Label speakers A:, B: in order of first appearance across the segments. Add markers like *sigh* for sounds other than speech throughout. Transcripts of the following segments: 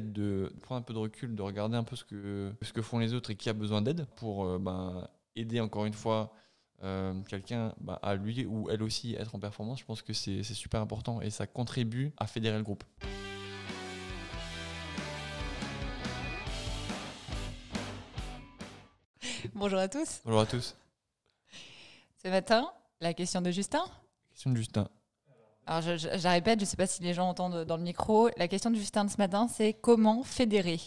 A: de prendre un peu de recul, de regarder un peu ce que, ce que font les autres et qui a besoin d'aide pour euh, ben, aider encore une fois euh, quelqu'un ben, à lui ou elle aussi être en performance, je pense que c'est super important et ça contribue à fédérer le groupe.
B: Bonjour à tous. Bonjour à tous. Ce matin, la question de Justin. La question de Justin. Alors, je, répète, je ne sais pas si les gens entendent dans le micro. La question de Justin de ce matin, c'est comment fédérer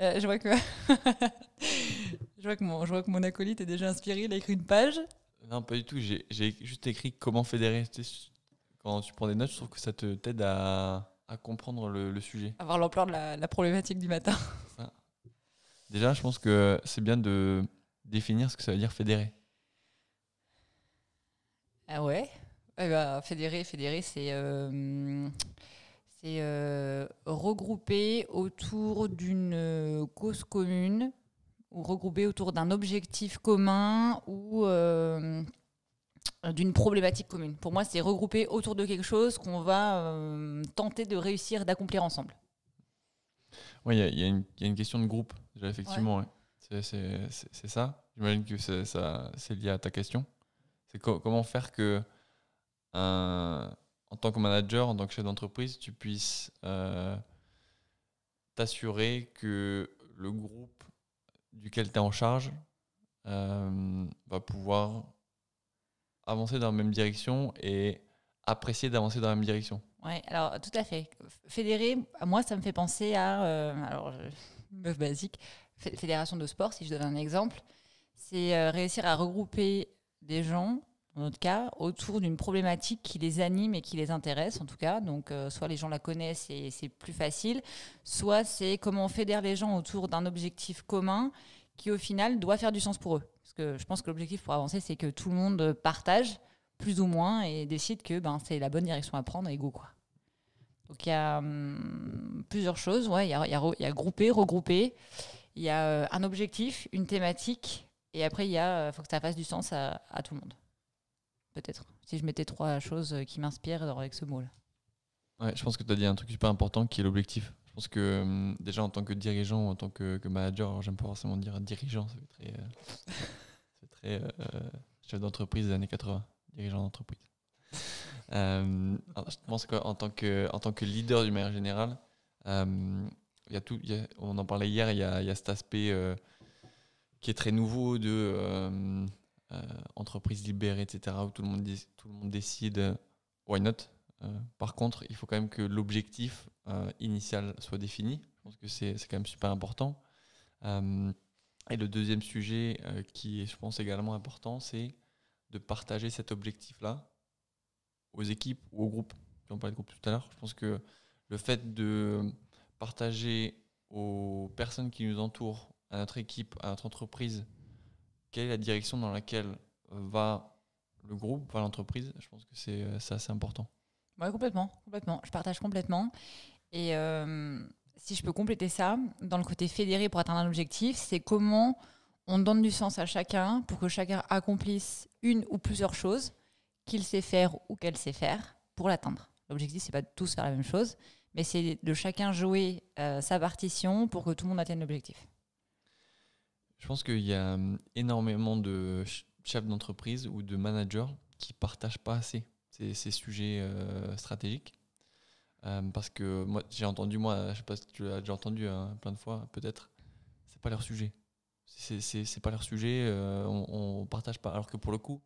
B: euh, je, vois que *laughs* je, vois que mon, acolyte est déjà inspiré, il a écrit une page.
A: Non, pas du tout. J'ai juste écrit comment fédérer. Quand tu prends des notes, je trouve que ça te t'aide à, comprendre le, le sujet.
B: Avoir l'ampleur de la, problématique du matin.
A: *laughs* Déjà, je pense que c'est bien de définir ce que ça veut dire fédérer.
B: Ah ouais eh ben, fédérer, fédérer, c'est euh, c'est euh, regrouper autour d'une euh, cause commune ou regrouper autour d'un objectif commun ou d'une problématique commune. Pour moi, c'est regrouper autour de quelque chose qu'on va tenter de réussir d'accomplir ensemble.
A: Oui, il y, y, a une question de groupe, déjà, effectivement. C'est ça J'imagine que ça, c'est lié à ta question. C'est comment faire que euh, en tant que manager, en tant que chef d'entreprise, tu puisses euh, t'assurer que le groupe duquel tu es en charge euh, va pouvoir avancer dans la même direction et apprécier d'avancer dans la même direction.
B: Oui, alors tout à fait. Fédérer, moi, ça me fait penser à. alors, meuf basique, fédération de sport, si je donne un exemple, c'est réussir à regrouper des gens dans notre cas, autour d'une problématique qui les anime et qui les intéresse, en tout cas. Donc, euh, soit les gens la connaissent et c'est plus facile, soit c'est comment on fédère les gens autour d'un objectif commun qui, au final, doit faire du sens pour eux. Parce que je pense que l'objectif pour avancer, c'est que tout le monde partage, plus ou moins, et décide que ben, c'est la bonne direction à prendre et go, quoi. Donc, il y a hum, plusieurs choses. Il ouais, y, a, y, grouper, regrouper. Il y a euh, un objectif, une thématique, et après, il y euh, faut que ça fasse du sens à tout le monde peut-être. Si je mettais trois choses euh, qui m'inspirent avec ce mot-là.
A: Ouais, je pense que tu as dit un truc super important qui est l'objectif. Je pense que euh, déjà en tant que dirigeant, ou en tant que, que manager, j'aime pas forcément dire dirigeant, c'est très, euh, très chef d'entreprise des années 80, dirigeant d'entreprise. *laughs* je pense qu'en tant que, en tant que leader du manière générale, y a tout, on en parlait hier, il y a, cet aspect qui est très nouveau de euh, entreprise libérée, etc., où tout le monde, tout le monde décide, euh, why not euh, Par contre, il faut quand même que l'objectif initial soit défini. Je pense que c'est quand même super important. et le deuxième sujet qui est, je pense, également important, c'est de partager cet objectif-là aux équipes ou aux groupes. On parlait de groupe tout à l'heure. Je pense que le fait de partager aux personnes qui nous entourent, à notre équipe, à notre entreprise, quelle est la direction dans laquelle euh, va le groupe, va l'entreprise. Je pense que c'est euh, assez important.
B: Oui, complètement, complètement. Je partage complètement. Et euh, si je peux compléter ça, dans le côté fédéré pour atteindre un objectif, c'est comment on donne du sens à chacun pour que chacun accomplisse une ou plusieurs choses qu'il sait faire ou qu'elle sait faire pour l'atteindre. L'objectif, c'est pas de tous faire la même chose, mais c'est de chacun jouer sa partition pour que tout le monde atteigne l'objectif.
A: Je pense qu'il y a hum, énormément de chefs d'entreprise ou de managers qui ne partagent pas assez ces, sujets euh, stratégiques. Hum, parce que moi, j'ai entendu, moi, je sais pas si tu l'as déjà entendu hein, plein de fois, peut-être, ce n'est pas leur sujet. Ce n'est pas leur sujet, euh, on, ne partage pas. Alors que pour le coup,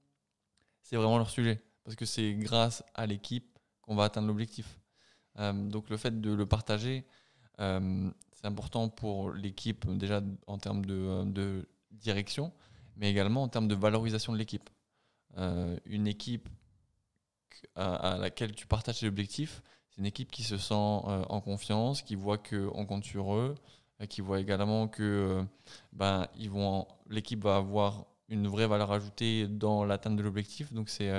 A: c'est vraiment leur sujet. Parce que c'est grâce à l'équipe qu'on va atteindre l'objectif. Hum, donc le fait de le partager, euh, c'est important pour l'équipe, déjà en termes de, direction, mais également en termes de valorisation de l'équipe. Euh, une équipe à, laquelle tu partages tes objectifs, c'est une équipe qui se sent euh, en confiance, qui voit qu'on compte sur eux, qui voit également que ben, ils vont, l'équipe va avoir une vraie valeur ajoutée dans l'atteinte de l'objectif. Donc c'est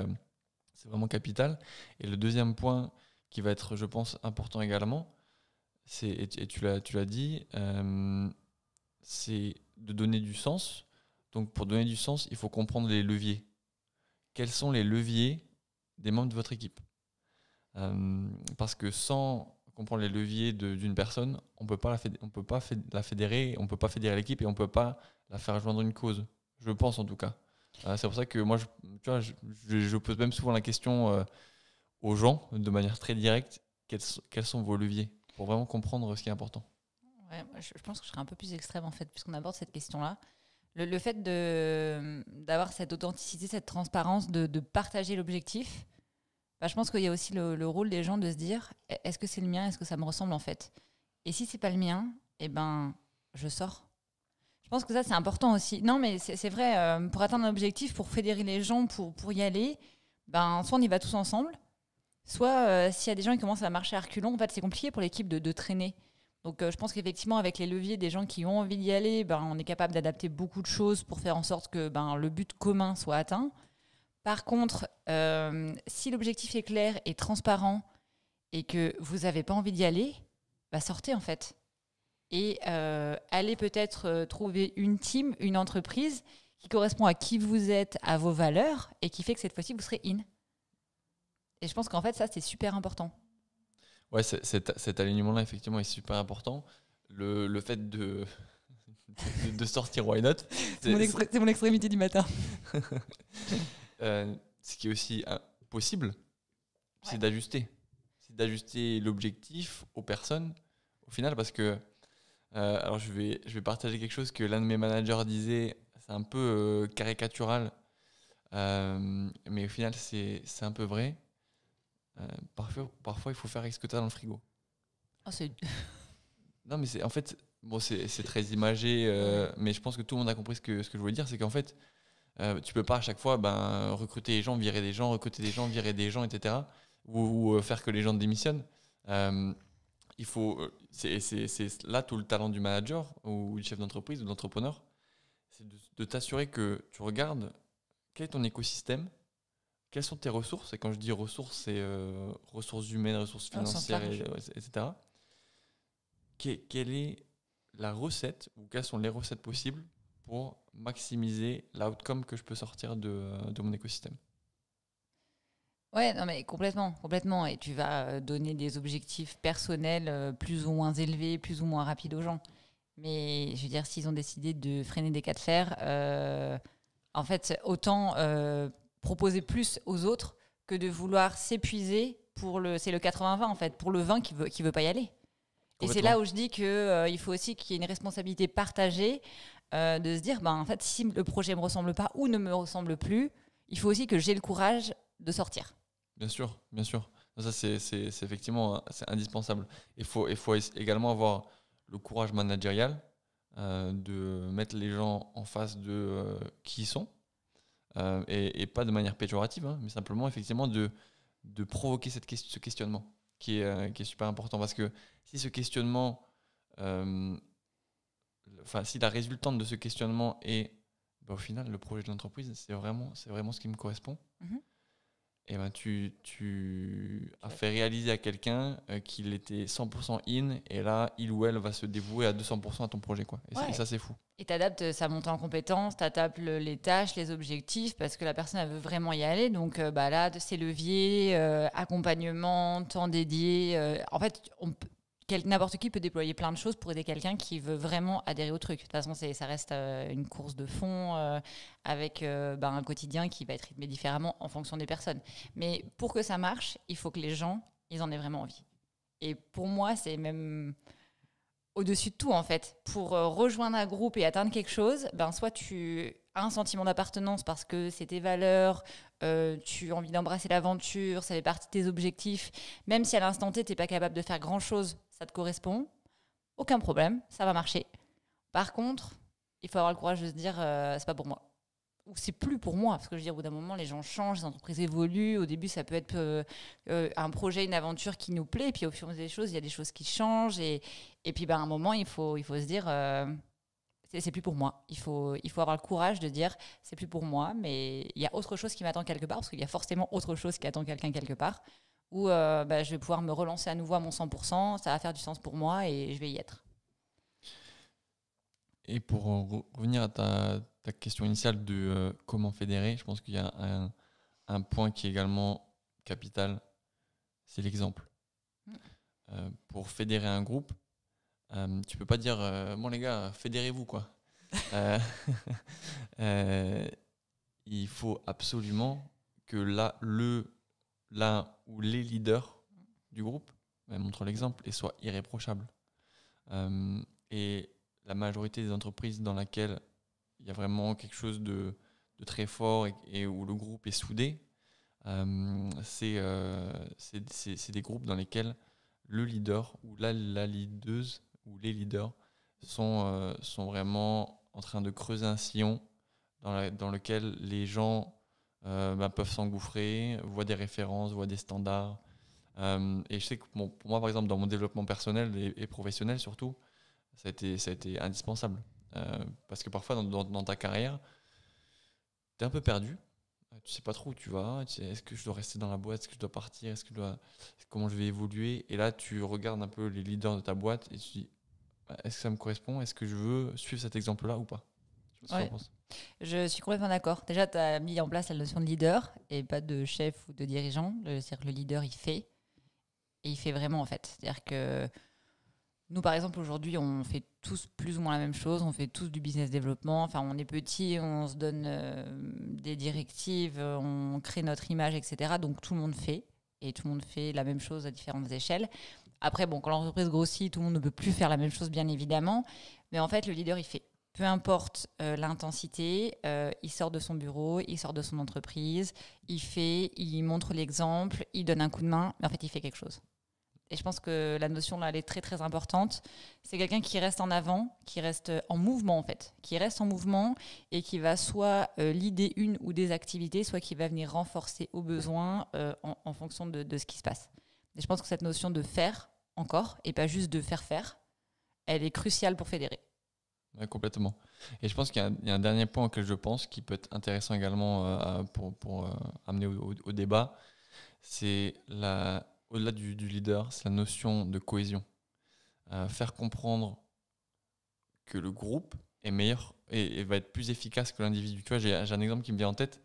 A: vraiment capital. Et le deuxième point qui va être, je pense, important également, et, tu l'as, tu l'as dit, euh, c'est de donner du sens. Donc pour donner du sens, il faut comprendre les leviers. Quels sont les leviers des membres de votre équipe euh, Parce que sans comprendre les leviers d'une personne, on ne peut pas la fédérer, on peut pas fédérer, on peut pas fédérer l'équipe et on ne peut pas la faire rejoindre une cause. Je pense en tout cas. Euh, c'est pour ça que moi, je, tu vois, pose même souvent la question aux gens de manière très directe quels sont vos leviers pour vraiment comprendre ce qui est important
B: ouais, je, pense que je serais un peu plus extrême en fait, puisqu'on aborde cette question-là. Le, fait fait d'avoir cette authenticité, cette transparence, de, de partager l'objectif, bah, je pense qu'il y a aussi le, rôle des gens de se dire «E, est-ce que c'est le mien Est-ce que ça me ressemble en fait Et si c'est pas le mien, et eh ben, je sors. Je pense que ça, c'est important aussi. Non, mais c'est vrai, euh, pour atteindre un objectif, pour fédérer les gens, pour, pour y aller, ben, soit on y va tous ensemble, Soit euh, s'il y a des gens qui commencent à marcher à reculons, en fait, c'est compliqué pour l'équipe de, de, traîner. Donc euh, je pense qu'effectivement, avec les leviers des gens qui ont envie d'y aller, ben, on est capable d'adapter beaucoup de choses pour faire en sorte que ben, le but commun soit atteint. Par contre, euh, si l'objectif est clair et transparent et que vous n'avez pas envie d'y aller, bah sortez en fait. Et allez peut-être trouver une team, une entreprise qui correspond à qui vous êtes, à vos valeurs et qui fait que cette fois-ci, vous serez in. Et je pense qu'en fait, ça, c'est super important.
A: Ouais, cet alignement-là, effectivement, est super important. Le, fait de, de, sortir Why Not. *laughs* C'est mon, extrémité du matin. *laughs* Euh, ce qui est aussi euh, possible, c'est d'ajuster. C'est d'ajuster l'objectif aux personnes, au final, parce que. Euh, alors, je vais, je vais partager quelque chose que l'un de mes managers disait. C'est un peu caricatural, mais au final, c'est un peu vrai euh, parfois, parfois, il faut faire avec ce que dans le frigo. Ah, *laughs* non, mais en fait, bon, c'est très imagé, euh, mais je pense que tout le monde a compris ce que, ce que je voulais dire. C'est qu'en fait, euh, tu peux pas à chaque fois ben, recruter des gens, virer des gens, recruter des gens, virer des gens, etc. Ou, faire que les gens démissionnent. il faut, c'est là tout le talent du manager ou du chef d'entreprise ou d'entrepreneur c'est de t'assurer que tu regardes quel est ton écosystème, quelles sont tes ressources Et quand je dis ressources, c'est euh, ressources humaines, ressources ah, financières, etc. quelle est la recette, ou quelles sont les recettes possibles pour maximiser l'outcome que je peux sortir de, euh, mon écosystème
B: Ouais, non mais complètement, complètement. Et tu vas euh, donner des objectifs personnels plus ou moins élevés, plus ou moins rapides aux gens. Mais je veux dire, s'ils ont décidé de freiner des cas de fer, en fait, autant proposer plus aux autres que de vouloir s'épuiser pour le. C'est le 80-20 en fait, pour le 20 qui veut, qui veut pas y aller. Et c'est là où je dis que euh, il faut aussi qu'il y ait une responsabilité partagée euh, de se dire ben, en fait, si le projet me ressemble pas ou ne me ressemble plus, il faut aussi que j'ai le courage de sortir.
A: Bien sûr, bien sûr. Ça, c'est effectivement hein, c'est indispensable. Il faut, il faut également avoir le courage managérial euh, de mettre les gens en face de qui ils sont euh, et, pas de manière péjorative, hein, mais simplement effectivement de, provoquer ce questionnement euh, qui est, super important. Parce que si ce questionnement, euh, enfin, si la résultante de ce questionnement est bah, au final le projet de l'entreprise, c'est vraiment, ce qui me correspond. Mhm. Eh ben tu, tu as fait réaliser à quelqu'un euh, qu'il était 100% in et là il ou elle va se dévouer à 200% à ton projet quoi. Et, ça, c'est fou.
B: Et tu adaptes euh, sa montée en compétences, tapes les tâches, les objectifs parce que la personne elle veut vraiment y aller donc euh, bah là de leviers, accompagnement, temps dédié, en fait on, n'importe qui peut déployer plein de choses pour aider quelqu'un qui veut vraiment adhérer au truc. De toute façon, ça reste euh, une course de fond euh, avec euh, bah, un quotidien qui va être rythmé différemment en fonction des personnes. Mais pour que ça marche, il faut que les gens, ils en aient vraiment envie. Et pour moi, c'est même au-dessus de tout, en fait. Pour rejoindre un groupe et atteindre quelque chose, ben, soit tu un sentiment d'appartenance parce que c'est tes valeurs, euh, tu as envie d'embrasser l'aventure, ça fait partie de tes objectifs, même si à l'instant T, tu n'es pas capable de faire grand-chose, ça te correspond, aucun problème, ça va marcher. Par contre, il faut avoir le courage de se dire, ce euh, c'est pas pour moi. Ou c'est plus pour moi, parce que je veux dire, au bout d'un moment, les gens changent, les entreprises évoluent. Au début, ça peut être euh, un projet, une aventure qui nous plaît, et puis au fur et à mesure des choses, il y a des choses qui changent. Et, et puis, ben, à un moment, il faut, il faut se dire, c'est plus pour moi. Il faut, il faut avoir le courage de dire c'est plus pour moi, mais il y a autre chose qui m'attend quelque part, parce qu'il y a forcément autre chose qui attend quelqu'un quelque part, où euh, bah, je vais pouvoir me relancer à nouveau à mon 100%, ça va faire du sens pour moi et je vais y être.
A: Et pour euh, revenir à ta, question initiale de euh, comment fédérer, je pense qu'il y a un, point qui est également capital, c'est l'exemple. Mm. pour fédérer un groupe, euh, tu peux pas dire euh, bon les gars, fédérez-vous quoi. Euh, *laughs* il faut absolument que là le là où les leaders du groupe ben, montrent l'exemple et soient irréprochables. et la majorité des entreprises dans laquelle il y a vraiment quelque chose de, de très fort et, où le groupe est soudé, euh, c'est des groupes dans lesquels le leader ou la, la leaduse ou les leaders sont, euh, sont vraiment en train de creuser un sillon dans, dans lequel les gens euh, bah, peuvent s'engouffrer, voient des références, voient des standards. Euh, et je sais que pour moi, par exemple, dans mon développement personnel et, professionnel surtout, ça a été, ça a été indispensable. parce que parfois, dans, ta carrière, tu es un peu perdu, tu sais pas trop où tu vas, est-ce que je dois rester dans la boîte, est-ce que je dois partir, est-ce que je dois, comment je vais évoluer. Et là, tu regardes un peu les leaders de ta boîte et tu dis, est-ce que ça me correspond Est-ce que je veux suivre cet exemple-là ou pas
B: je, suis complètement d'accord. Déjà, tu as mis en place la notion de leader et pas de chef ou de dirigeant. cest à le leader, il fait. Et il fait vraiment, en fait. C'est-à-dire que nous, par exemple, aujourd'hui, on fait tous plus ou moins la même chose. On fait tous du business développement. Enfin, on est petit, on se donne euh, des directives, on crée notre image, etc. Donc, tout le monde fait. Et tout le monde fait la même chose à différentes échelles. Après, bon, quand l'entreprise grossit, tout le monde ne peut plus faire la même chose, bien évidemment. Mais en fait, le leader, il fait. Peu importe euh, l'intensité, euh, il sort de son bureau, il sort de son entreprise, il fait, il montre l'exemple, il donne un coup de main, mais en fait, il fait quelque chose. Et je pense que la notion là, elle est très très importante. C'est quelqu'un qui reste en avant, qui reste en mouvement en fait, qui reste en mouvement et qui va soit euh, lider une ou des activités, soit qui va venir renforcer au besoin en, fonction de, ce qui se passe je pense que cette notion de faire encore, et pas juste de faire faire, elle est cruciale pour fédérer.
A: complètement. Et je pense qu'il y, a un dernier point auquel je pense qui peut être intéressant également euh, pour, euh, amener au, débat, c'est au-delà du, leader, c'est la notion de cohésion. Euh, faire comprendre que le groupe est meilleur et, va être plus efficace que l'individu. Tu vois, j'ai un exemple qui me vient en tête.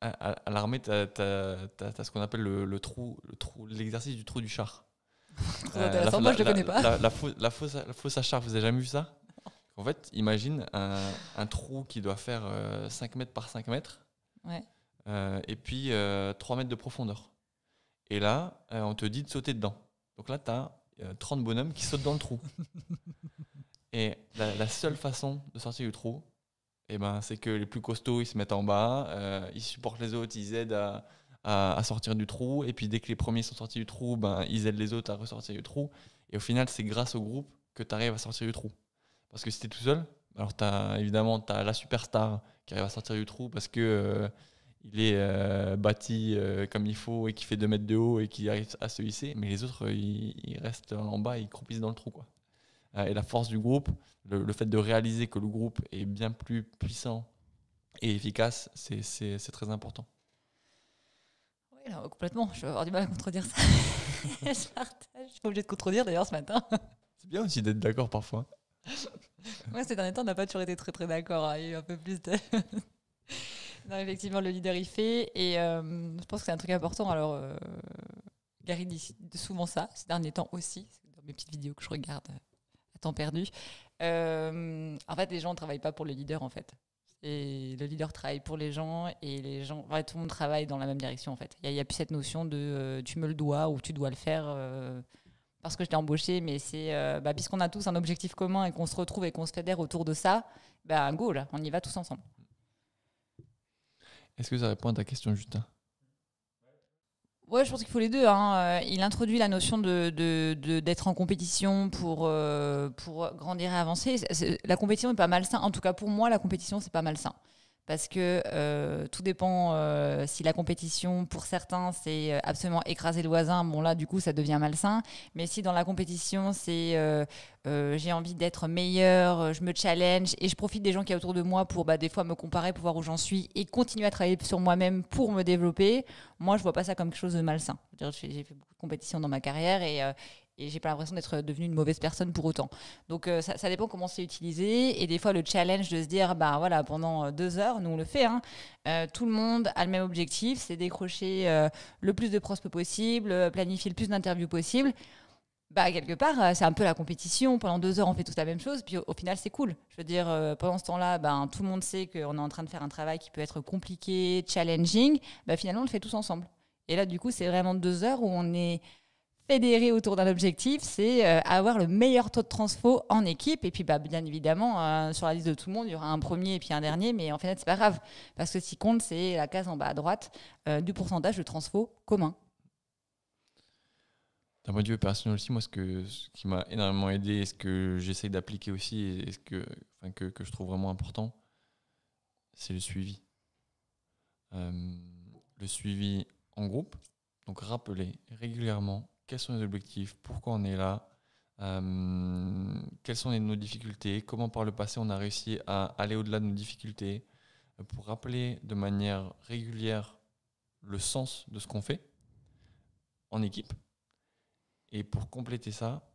A: À, l'armée, tu as, ce qu'on appelle le, le trou, l'exercice du trou du char. *laughs* Euh, la, moi je connais pas. La, la, à char, vous avez jamais vu ça En fait, imagine un, trou qui doit faire 5 euh, mètres par 5 mètres. Euh, et puis 3 mètres de profondeur. Et là, on te dit de sauter dedans. Donc là, tu as 30 bonhommes qui sautent dans le trou. *laughs* et la, seule façon de sortir du trou, eh ben, c'est que les plus costauds, ils se mettent en bas, euh, ils supportent les autres, ils aident à, sortir du trou. Et puis dès que les premiers sont sortis du trou, ben, ils aident les autres à ressortir du trou. Et au final, c'est grâce au groupe que tu arrives à sortir du trou. Parce que si tu es tout seul, alors as, évidemment, tu as la superstar qui arrive à sortir du trou parce que euh, il est euh, bâti comme il faut et qui fait 2 mètres de haut et qui arrive à se hisser. Mais les autres, ils, restent en bas, ils croupissent dans le trou. quoi. Euh, et la force du groupe, le, fait de réaliser que le groupe est bien plus puissant et efficace, c'est très important.
B: Oui, complètement. Je vais avoir du mal à contredire ça. *laughs* je partage. suis pas obligée de contredire d'ailleurs ce matin.
A: C'est bien aussi d'être d'accord parfois.
B: Moi, ces derniers temps, on n'a pas toujours été très très d'accord. Hein. Il y a eu un peu plus de. *laughs* non, effectivement, le leader il fait. Et euh, je pense que c'est un truc important. Alors, euh, Gary dit souvent ça, ces derniers temps aussi, dans mes petites vidéos que je regarde temps perdu. Euh, en fait, les gens travaillent pas pour le leader, en fait. Et le leader travaille pour les gens et les gens, enfin, tout le monde travaille dans la même direction, en fait. Il n'y a, plus cette notion de euh, tu me le dois ou tu dois le faire euh, parce que je t'ai embauché, mais c'est bah, puisqu'on a tous un objectif commun et qu'on se retrouve et qu'on se fédère autour de ça, ben go là, on y va tous
A: ensemble. Est-ce que ça répond à ta question, Justin
B: Ouais, je pense qu'il faut les deux. Hein. Euh, il introduit la notion de, d'être en compétition pour, euh, pour grandir et avancer. la compétition n'est pas malsain. En tout cas, pour moi, la compétition, c'est pas malsain parce que euh, tout dépend euh, si la compétition, pour certains, c'est euh, absolument écraser le voisin, bon là, du coup, ça devient malsain. Mais si dans la compétition, c'est j'ai envie d'être meilleur, je me challenge et je profite des gens qui y a autour de moi pour bah, des fois me comparer, pour voir où j'en suis et continuer à travailler sur moi-même pour me développer, moi, je vois pas ça comme quelque chose de malsain. J'ai fait beaucoup de compétitions dans ma carrière et, et j'ai pas l'impression d'être devenue une mauvaise personne pour autant. Donc euh, ça, dépend comment c'est utilisé et des fois le challenge de se dire bah voilà pendant euh, deux heures nous on le fait hein, euh, tout le monde a le même objectif c'est décrocher le plus de prospects possible planifier le plus d'interviews possible bah quelque part c'est un peu la compétition pendant deux heures on fait tout la même chose puis au, final c'est cool je veux dire pendant ce temps-là ben, tout le monde sait qu'on est en train de faire un travail qui peut être compliqué challenging bah finalement on le fait tous ensemble et là du coup c'est vraiment deux heures où on est fédérer autour d'un objectif, c'est euh, avoir le meilleur taux de transfo en équipe. Et puis, bah, bien évidemment, euh, sur la liste de tout le monde, il y aura un premier et puis un dernier, mais en fait, c'est pas grave, parce que ce qui compte, c'est la case en bas à droite euh, du pourcentage de transfo commun.
A: D'un point de vue personnel aussi, moi, ce, que, qui m'a énormément aidé, et ce que j'essaie d'appliquer aussi, et ce que, que, que, je trouve vraiment important, c'est le suivi. le suivi en groupe, donc rappeler régulièrement quels sont les objectifs, pourquoi on est là, euh, quelles sont nos difficultés, comment par le passé on a réussi à aller au-delà de nos difficultés, euh, pour rappeler de manière régulière le sens de ce qu'on fait en équipe, et pour compléter ça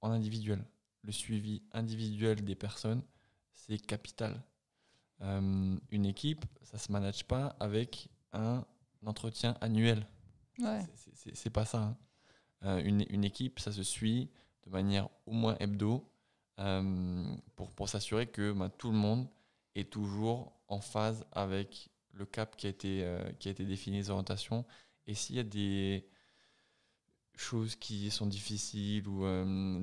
A: en individuel. Le suivi individuel des personnes, c'est capital. Euh, une équipe, ça ne se manage pas avec un entretien annuel. Ouais. C'est pas ça. Hein. Euh, une, une, équipe, ça se suit de manière au moins hebdo euh, pour, pour s'assurer que ben, tout le monde est toujours en phase avec le cap qui a été, euh, qui a été défini, les orientations. Et s'il y a des choses qui sont difficiles ou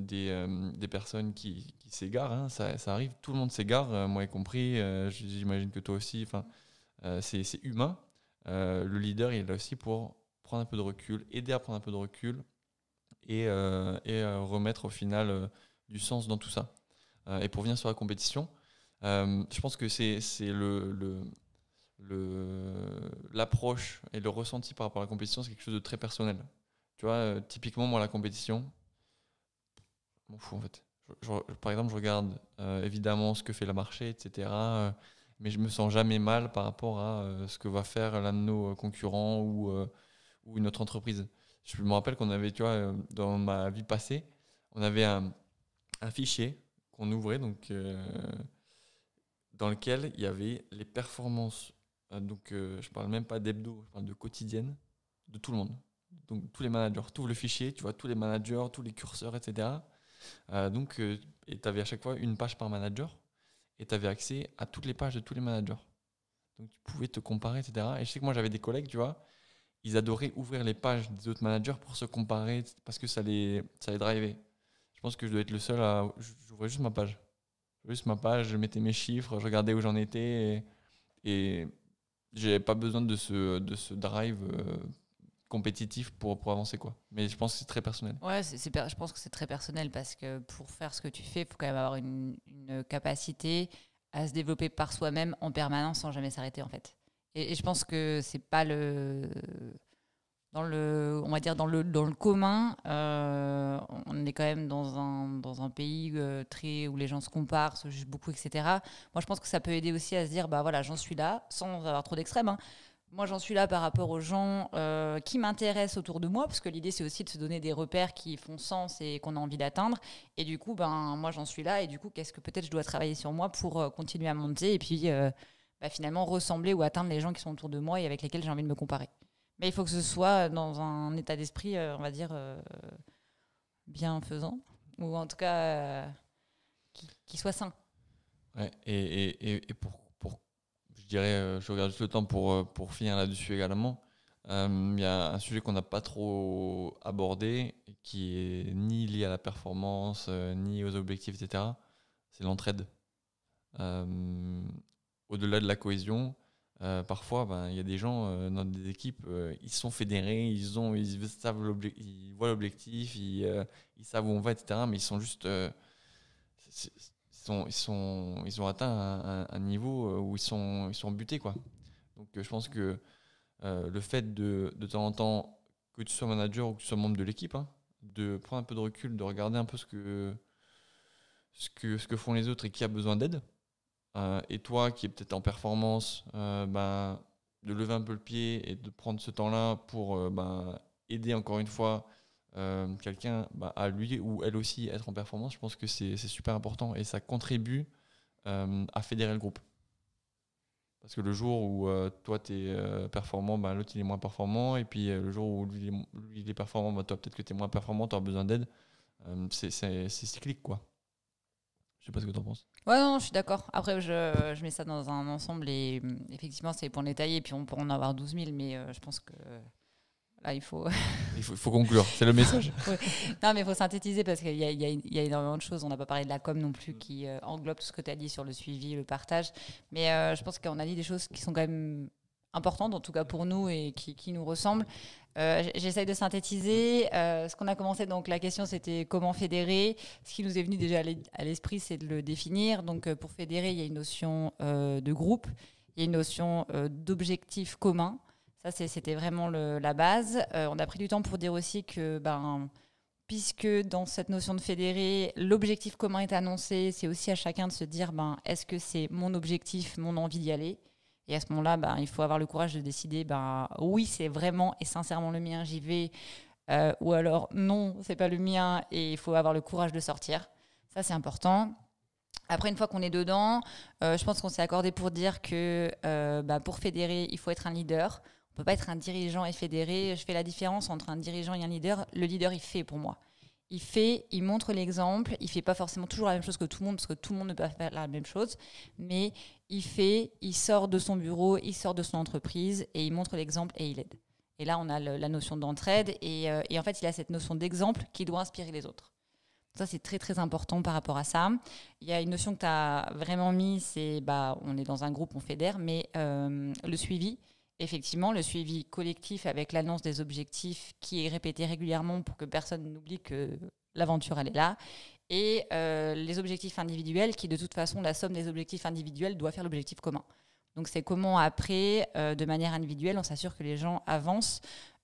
A: des, des, personnes qui, qui s'égarent, hein, ça, ça, arrive, tout le monde s'égare, moi y compris, j'imagine que toi aussi, enfin, c'est humain. le leader, il est là aussi pour prendre un peu de recul, aider à prendre un peu de recul, et, euh, euh, remettre au final euh, du sens dans tout ça. et pour venir sur la compétition, je pense que c'est le, le l'approche et le ressenti par rapport à la compétition, c'est quelque chose de très personnel. Tu vois, typiquement, moi, la compétition, m'en en fait. par exemple, je regarde évidemment ce que fait la marché, etc. mais je me sens jamais mal par rapport à ce que va faire l'un de nos concurrents ou, ou une autre entreprise je me rappelle qu'on avait, tu vois, euh, dans ma vie passée, on avait un, fichier qu'on ouvrait, donc, euh, dans lequel il y avait les performances. Euh, donc, je parle même pas d'hebdo, je parle de quotidienne, de tout le monde. Donc, tous les managers. Tu ouvres le fichier, tu vois tous les managers, tous les curseurs, etc. donc, et tu avais à chaque fois une page par manager et tu avais accès à toutes les pages de tous les managers. Donc, tu pouvais te comparer, etc. Et je sais que moi, j'avais des collègues, tu vois, ils adoraient ouvrir les pages des autres managers pour se comparer parce que ça les, ça les drivait. Je pense que je dois être le seul à. J'ouvrais juste ma page. Juste ma page, je mettais mes chiffres, je regardais où j'en étais et, et j'avais pas besoin de ce, de ce drive euh, compétitif pour, pour avancer. quoi. Mais je pense que c'est très personnel.
B: Ouais, je pense que c'est très personnel parce que pour faire ce que tu fais, il faut quand même avoir une, une capacité à se développer par soi-même en permanence sans jamais s'arrêter en fait. Et, je pense que c'est pas le dans le, on va dire dans le, dans le commun, euh, on est quand même dans un, dans un pays euh, très où les gens se comparent, se jugent beaucoup, etc. Moi, je pense que ça peut aider aussi à se dire, bah voilà, j'en suis là, sans avoir trop d'extrême. Hein. Moi, j'en suis là par rapport aux gens euh, qui m'intéressent autour de moi, parce que l'idée, c'est aussi de se donner des repères qui font sens et qu'on a envie d'atteindre. Et du coup, ben, moi, j'en suis là, et du coup, qu'est-ce que peut-être je dois travailler sur moi pour continuer à monter et puis bah, finalement ressembler ou atteindre les gens qui sont autour de moi et avec lesquels j'ai envie de me comparer. Mais il faut que ce soit euh, dans un état d'esprit, euh, on va dire, euh, bienfaisant, ou en tout cas qui, soit sain.
A: et, pour, je dirais, je regarde juste le temps pour, pour finir là-dessus également. Il y a un sujet qu'on n'a pas trop abordé, qui est ni lié à la performance, ni aux objectifs, etc. C'est l'entraide au-delà de la cohésion, euh, parfois, ben, il y a des gens euh, dans des équipes, euh, ils sont fédérés, ils, ont, ils, savent voient l'objectif, ils, savent où on va, etc. Mais ils sont juste. sont, ils, sont, ils ont atteint un, niveau où ils sont, ils sont butés. Quoi. Donc je pense que le fait de, de temps en temps, que tu sois manager ou que tu sois membre de l'équipe, hein, de prendre un peu de recul, de regarder un peu ce que, ce que, ce que font les autres et qui a besoin d'aide, euh, et toi qui est peut-être en performance, euh, bah, de lever un peu le pied et de prendre ce temps-là pour euh, bah, aider encore une fois quelqu'un bah, à lui ou elle aussi être en performance, je pense que c'est super important et ça contribue à fédérer le groupe. Parce que le jour où toi tu es performant, l'autre il est moins performant, et puis le jour où lui, il est performant, toi peut-être que tu es moins performant, tu besoin d'aide. c'est cyclique quoi. Je sais pas ce que tu en penses.
B: Ouais, non, je suis d'accord. Après, je, mets ça dans un ensemble et mm, effectivement, c'est pour détailler et puis on pourra en avoir 12 000, mais euh, je pense que là, il faut. *laughs* il faut, conclure, c'est le message. *laughs* non, mais il faut synthétiser parce qu'il y, a, énormément de choses. On n'a pas parlé de la com non plus qui euh, englobe tout ce que tu as dit sur le suivi, le partage. Mais euh, je pense qu'on a dit des choses qui sont quand même importante, en tout cas pour nous et qui, nous ressemble. Euh, j'essaye de synthétiser. Euh, ce qu'on a commencé, donc la question c'était comment fédérer. Ce qui nous est venu déjà à l'esprit, c'est de le définir. Donc euh, pour fédérer, il y a une notion de groupe, il y a une notion d'objectif commun. Ça, c'était vraiment la base. on a pris du temps pour dire aussi que, ben, puisque dans cette notion de fédérer, l'objectif commun est annoncé, c'est aussi à chacun de se dire, ben, est-ce que c'est mon objectif, mon envie d'y aller et à ce moment-là, bah, il faut avoir le courage de décider, bah, oui, c'est vraiment et sincèrement le mien, j'y vais. Euh, ou alors, non, c'est pas le mien et il faut avoir le courage de sortir. Ça, c'est important. Après, une fois qu'on est dedans, euh, je pense qu'on s'est accordé pour dire que euh, ben, pour fédérer, il faut être un leader. On peut pas être un dirigeant et fédérer. Je fais la différence entre un dirigeant et un leader. Le leader, il fait pour moi. Il fait, il montre l'exemple. Il fait pas forcément toujours la même chose que tout le monde, parce que tout le monde ne peut pas faire la même chose, mais il fait, il sort de son bureau, il sort de son entreprise et il montre l'exemple et il aide. Et là, on a la notion d'entraide euh, et, en fait, il a cette notion d'exemple qui doit inspirer les autres. Ça, c'est très très important par rapport à ça. Il y a une notion que tu as vraiment mise, c'est bah, on est dans un groupe, on fédère, mais euh, le suivi, effectivement, le suivi collectif avec l'annonce des objectifs qui est répété régulièrement pour que personne n'oublie que l'aventure, elle est là. Et euh, les objectifs individuels, qui de toute façon, la somme des objectifs individuels doit faire l'objectif commun. Donc c'est comment après, euh, de manière individuelle, on s'assure que les gens avancent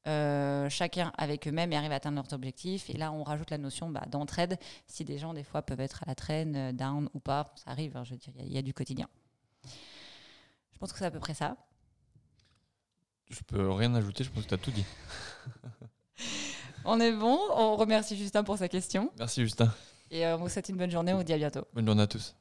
B: euh, chacun avec eux-mêmes et arrivent à atteindre leurs objectifs. Et là, on rajoute la notion bah, d'entraide, si des gens, des fois, peuvent être à la traîne, down ou pas, ça arrive, hein, je veux il y, a du quotidien. Je pense que c'est à peu près ça.
A: Je peux rien ajouter, je pense que tu as tout dit.
B: *laughs* On est bon. On remercie Justin pour sa question. Merci Justin. Et euh, on vous souhaite une bonne journée. On vous dit à bientôt.
A: Bonne journée à tous.